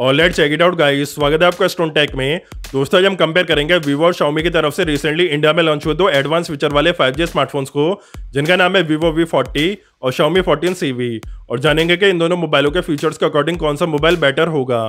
और let check it out guys स्वागत है आपका स्टोन टेक में दोस्तों आज हम कंपेयर करेंगे वीवो और शाओमी की तरफ से रिसेंटली इंडिया में लॉन्च हुए दो एडवांस फीचर वाले 5G स्मार्टफोन्स को जिनका नाम है वीवो वी फोर्टी और शाओमी फोर्टीन सी और जानेंगे कि इन दोनों मोबाइलों के फीचर्स के अकॉर्डिंग कौन सा मोबाइल बेटर होगा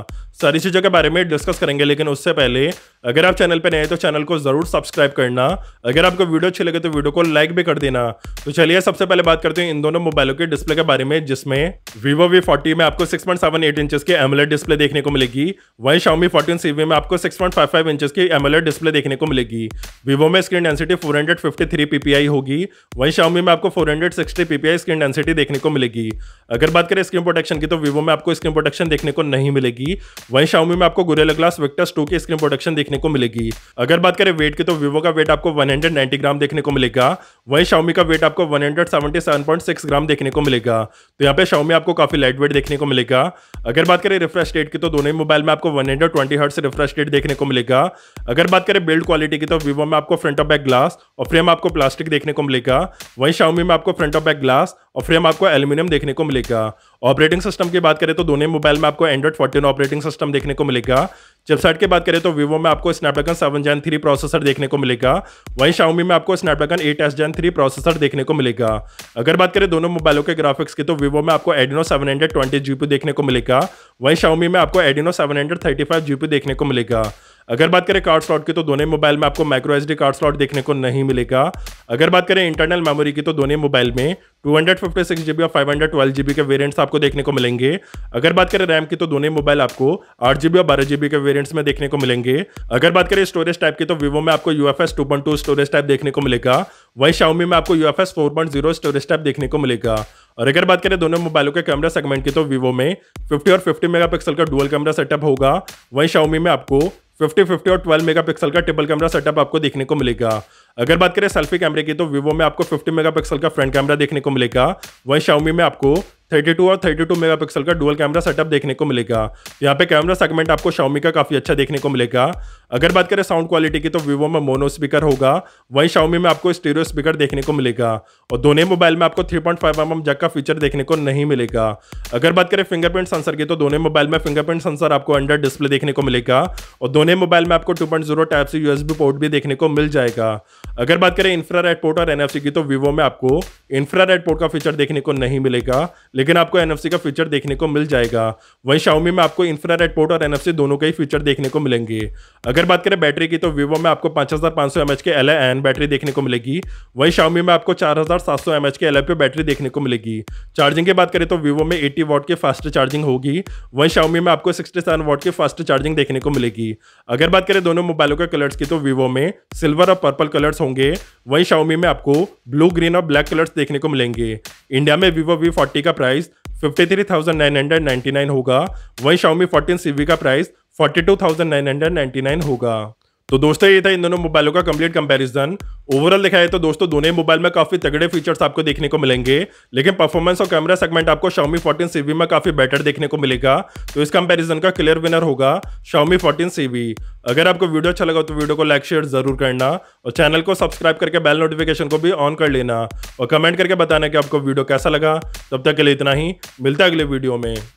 सारी चीज़ों के बारे में डिस्कस करेंगे लेकिन उससे पहले अगर आप चैनल पर नए तो चैनल को ज़रूर सब्सक्राइब करना अगर आपको वीडियो अच्छी लगे तो वीडियो को लाइक भी कर देना तो चलिए सबसे पहले बात करते हैं इन दोनों मोबाइलों के डिस्प्ले के बारे में जिसमें वीवो वी फोर्टी में आपको six point seven eight inches की एमलेट डिस्प्ले देखने को मिलेगी वहीं शाउमी फोर्टीन सीवी में आपको six point five five inches की एमलेट डिस्प्ले देखने को मिलेगी वीवो में screen density four hundred fifty three PPI होगी वहीं शाउमी में आपको four hundred sixty PPI screen density देखने को मिलेगी अगर बात करें स्क्रीन प्रोटेक्शन की तो वीवो में आपको स्क्रीन प्रोटेक्शन देखने को नहीं मिलेगी वहीं शाउमी में आपको गुरेला ग्लास विक्टस टू की स्क्रीन प्रोटेक्शन देखने को मिलेगी अगर बात करें वेट की तो वीवो का वेट आपको वन ग्राम देखने को मिलेगा वही Xiaomi का वेट आपको 177.6 ग्राम देखने को मिलेगा तो यहाँ पे शाओमी आपको काफ़ी लाइट वेट देखने को मिलेगा अगर बात करें रिफ्रेश रेट की तो दोनों ही मोबाइल में आपको 120 हंड्रेड से रिफ्रेश रेट देखने को मिलेगा अगर बात करें बिल्ड क्वालिटी की तो वीवो में आपको फ्रंट ऑफ बैक ग्लास और फ्रेम आपको प्लास्टिक देखने को मिलेगा वहीं शाउमी में आपको फ्रंट ऑफ बैक ग्लास और फ्रेम आपको एल्यूमिनियम देखने को मिलेगा ऑपरेटिंग सिस्टम की बात करें तो दोनों मोबाइल में आपको एंड्रॉइड फोर्टीन ऑपरेटिंग सिस्टम देखने को मिलेगा चिपसेट की बात करें तो वीवो में आपको Snapdragon seven gen three processor देखने को मिलेगा वहीं शाउमी में आपको Snapdragon eight S gen three processor देखने को मिलेगा अगर बात करें दोनों मोबाइलों के ग्राफिक्स की तो वीवो में आपको Adreno seven hundred twenty G देखने को मिलेगा वहीं शाउमी में आपको Adreno seven hundred thirty five G देखने को मिलेगा अगर बात करें कार्ड स्लॉट की तो दोनों मोबाइल में आपको माइक्रो एस कार्ड स्लॉट देखने को नहीं मिलेगा अगर बात करें इंटरनल मेमोरी की तो दोनों मोबाइल में two hundred fifty six GB और फाइव हंड्रेड ट्वेल्व जीबी के वेरियंट्स आपको देखने को मिलेंगे अगर बात करें रैम की तो दोनों मोबाइल आपको आठ जीबी और बारह जीबी के वेरियंट्स में देखने को मिलेंगे अगर बात करें स्टोरेज टाइप की तो वीवो में आपको U F S two point two storage type देखने को मिलेगा वहीं शाउमी में आपको U F S four point zero storage type देखने को मिलेगा और अगर बात करें दोनों मोबाइलों के कैमरा सेगमेंट की तो वीवो में 50 और 50 मेगापिक्सल का डुअल कैमरा सेटअप होगा वहीं शाउमी में आपको फिफ्टी फिफ्टी और ट्वेल्व मेगापिक्सल का ट्रिपल कैमरा सेटअप आपको देखने को मिलेगा अगर बात करें सेल्फी कैमरे की तो वीवो में आपको मेगा मेगापिक्सल का फ्रंट कैमरा देखने को मिलेगा वहीं शाउमी में आपको थर्टी टू और थर्टी टू मेगा पिक्सल का डुअल कैमरा सेटअप देखने को मिलेगा यहाँ पे कैमरा सेगमेंट आपको शाओमी का काफ़ी अच्छा देखने को मिलेगा अगर बात करें साउंड क्वालिटी की तो वीवो में मोनो स्पीकर होगा वहीं शाओमी में आपको स्टीरियो स्पीकर देखने को मिलेगा और दोनों मोबाइल में आपको थ्री पॉइंट एम जैक का फीचर देखने को नहीं मिलेगा अगर बात करें फिंगरप्रिंट सेंसर की तो दोनों मोबाइल में फिंगरप्रिंट सेंसर आपको अंडर डिस्प्ले देखने को मिलेगा और दोनों मोबाइल में आपको टू पॉइंट जीरो टाइप से यूएसबी पोर्ट भी देखने को मिल जाएगा अगर बात करें इंफ्रा पोर्ट और एनएफसी की तो वीवो में आपको इंफ्रा पोर्ट का फीचर देखने को नहीं मिलेगा लेकिन आपको एन का फीचर देखने को मिल जाएगा वहीं शाउमी में आपको इन्फ्रा पोर्ट और एन दोनों का ही फीचर देखने को मिलेंगे अगर बात करें बैटरी की तो वीवो में आपको पाँच हज़ार के एल एन बैटरी देखने को मिलेगी वहीं शाउमी में आपको चार हज़ार के एल बैटरी देखने को मिलेगी चार्जिंग की बात करें तो वीवो में एटी वॉट की फास्ट चार्जिंग होगी वहीं शाउमी में आपको सिक्सटी सेवन वॉट की फास्ट चार्जिंग देखने को मिलेगी अगर बात करें दोनों मोबाइलों के कलर्स की तो वीवो में सिल्वर और पर्पल कलर्स होंगे वहीं शाउमी में आपको ब्लू ग्रीन और ब्लैक कलर्स देखने को मिलेंगे इंडिया में वीवो वी फोर्टी का price fifty three thousand nine hundred ninety nine होगा वहीं शाउमी फोर्टीन सीवी का price forty two thousand nine hundred ninety nine होगा तो दोस्तों ये था इन दोनों मोबाइलों का कंप्लीट कंपैरिजन ओवरऑल दिखाए तो दोस्तों दोनों मोबाइल में काफी तगड़े फीचर्स आपको देखने को मिलेंगे लेकिन परफॉर्मेंस और कैमरा सेगमेंट आपको Xiaomi 14 सीवी में काफी बेटर देखने को मिलेगा तो इस कंपैरिजन का क्लियर विनर होगा Xiaomi 14 सीवी अगर आपको वीडियो अच्छा लगा तो वीडियो को लाइक शेयर जरूर करना और चैनल को सब्सक्राइब करके बेल नोटिफिकेशन को भी ऑन कर लेना और कमेंट करके बताना कि आपको वीडियो कैसा लगा तब तक के लिए इतना ही मिलता है अगले वीडियो में